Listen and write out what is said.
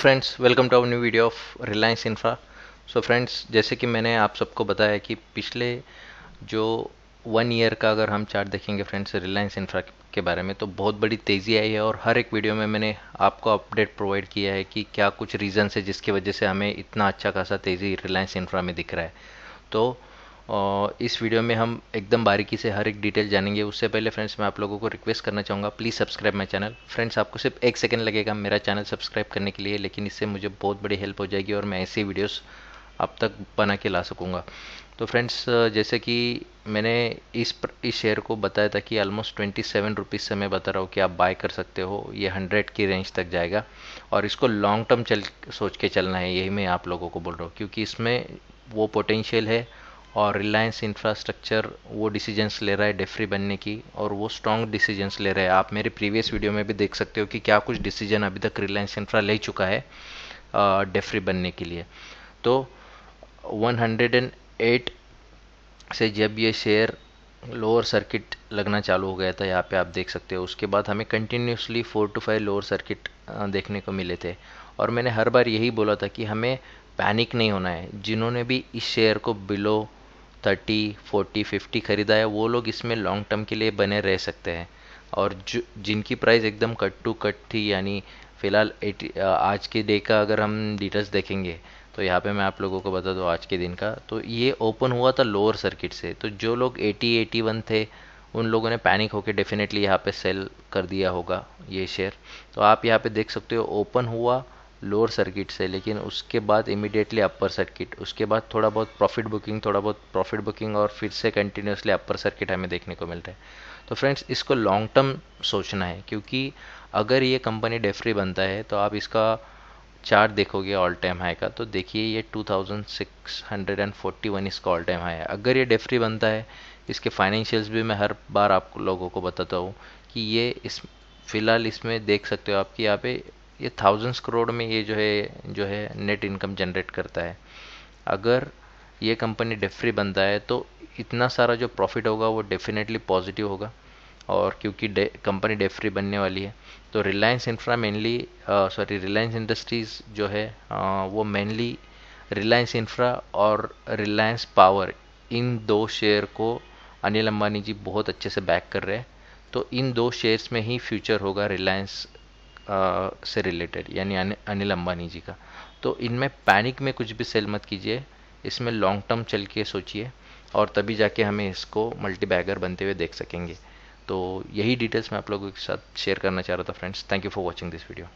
friends welcome to our new video of Reliance Infra so friends जैसे कि मैंने आप सबको बताया कि पिछले जो वन ईयर का अगर हम चार्ट देखेंगे फ्रेंड्स रिलायंस इंफ्रा के बारे में तो बहुत बड़ी तेज़ी आई है और हर एक वीडियो में मैंने आपको अपडेट प्रोवाइड किया है कि क्या कुछ रीज़न है जिसकी वजह से हमें इतना अच्छा खासा तेज़ी रिलायंस इंफ्रा में दिख रहा है तो और इस वीडियो में हम एकदम बारीकी से हर एक डिटेल जानेंगे उससे पहले फ्रेंड्स मैं आप लोगों को रिक्वेस्ट करना चाहूँगा please subscribe my channel friends आपको सिर्फ एक सेकेंड लगेगा मेरा चैनल सब्सक्राइब करने के लिए लेकिन इससे मुझे बहुत बड़ी हेल्प हो जाएगी और मैं ऐसी वीडियोज़ आप तक बना के ला सकूँगा तो फ्रेंड्स जैसे कि मैंने इस पर, इस शेयर को बताया था कि ऑलमोस्ट ट्वेंटी सेवन रुपीज़ से मैं बता रहा हूँ कि आप बाय कर सकते हो ये हंड्रेड की रेंज तक जाएगा और इसको लॉन्ग टर्म चल सोच के चलना है यही मैं आप लोगों को बोल रहा हूँ क्योंकि इसमें वो पोटेंशियल है और रिलायंस इंफ्रास्ट्रक्चर वो डिसीजंस ले रहा है डेफ्री बनने की और वो स्ट्रॉन्ग डिसीजंस ले रहा है आप मेरे प्रीवियस वीडियो में भी देख सकते हो कि क्या कुछ डिसीजन अभी तक रिलायंस इंफ्रा ले चुका है डेफरी बनने के लिए तो 108 से जब ये शेयर लोअर सर्किट लगना चालू हो गया था यहाँ पे आप देख सकते हो उसके बाद हमें continuously four to five lower circuit देखने को मिले थे और मैंने हर बार यही बोला था कि हमें पैनिक नहीं होना है जिन्होंने भी इस शेयर को बिलो थर्टी फोर्टी फिफ्टी ख़रीदा है वो लोग इसमें लॉन्ग टर्म के लिए बने रह सकते हैं और जो जिनकी प्राइस एकदम कट टू कट थी यानी फ़िलहाल एटी आज के डे का अगर हम डिटेल्स देखेंगे तो यहाँ पे मैं आप लोगों को बता दूँ आज के दिन का तो ये ओपन हुआ था लोअर सर्किट से तो जो लोग एटी एटी वन थे उन लोगों ने पैनिक होकर डेफिनेटली यहाँ पे सेल कर दिया होगा ये शेयर तो आप यहाँ पे देख सकते हो ओपन हुआ लोअर सर्किट से लेकिन उसके बाद इमिडिएटली अपर सर्किट उसके बाद थोड़ा बहुत प्रॉफिट बुकिंग थोड़ा बहुत प्रॉफिट बुकिंग और फिर से कंटिन्यूसली अपर सर्किट हमें देखने को मिलता है तो फ्रेंड्स इसको लॉन्ग टर्म सोचना है क्योंकि अगर ये कंपनी डेफ्री बनता है तो आप इसका चार्ट देखोगे ऑल टाइम हाई का तो देखिए ये 2641 इसका ऑल टाइम हाई है अगर ये डेफ्री बनता है इसके फाइनेंशियल्स भी मैं हर बार आप लोगों को बताता हूँ कि ये इस फिलहाल इसमें देख सकते हो आप कि यहाँ पे ये थाउजेंड्स करोड़ में ये जो है जो है नेट इनकम जनरेट करता है अगर ये कंपनी डेफ्री बनता है तो इतना सारा जो प्रॉफिट होगा वो डेफिनेटली पॉजिटिव होगा और क्योंकि डे, कंपनी डेफ्री फ्री बनने वाली है तो रिलायंस इंफ्रा मेनली सॉरी रिलायंस इंडस्ट्रीज़ जो है uh, वो मेनली रिलायंस इंफ्रा और रिलायंस पावर इन दो शेयर को अनिल अंबानी जी बहुत अच्छे से बैक कर रहे हैं तो इन दो शेयर्स में ही फ्यूचर होगा रिलायंस से रिलेटेड यानी अनिल अंबानी जी का तो इनमें पैनिक में कुछ भी सेल मत कीजिए इसमें लॉन्ग टर्म चल के सोचिए और तभी जाके हमें इसको मल्टी बैगर बनते हुए देख सकेंगे तो यही डिटेल्स मैं आप लोगों के साथ शेयर करना चाह रहा था friends thank you for watching this video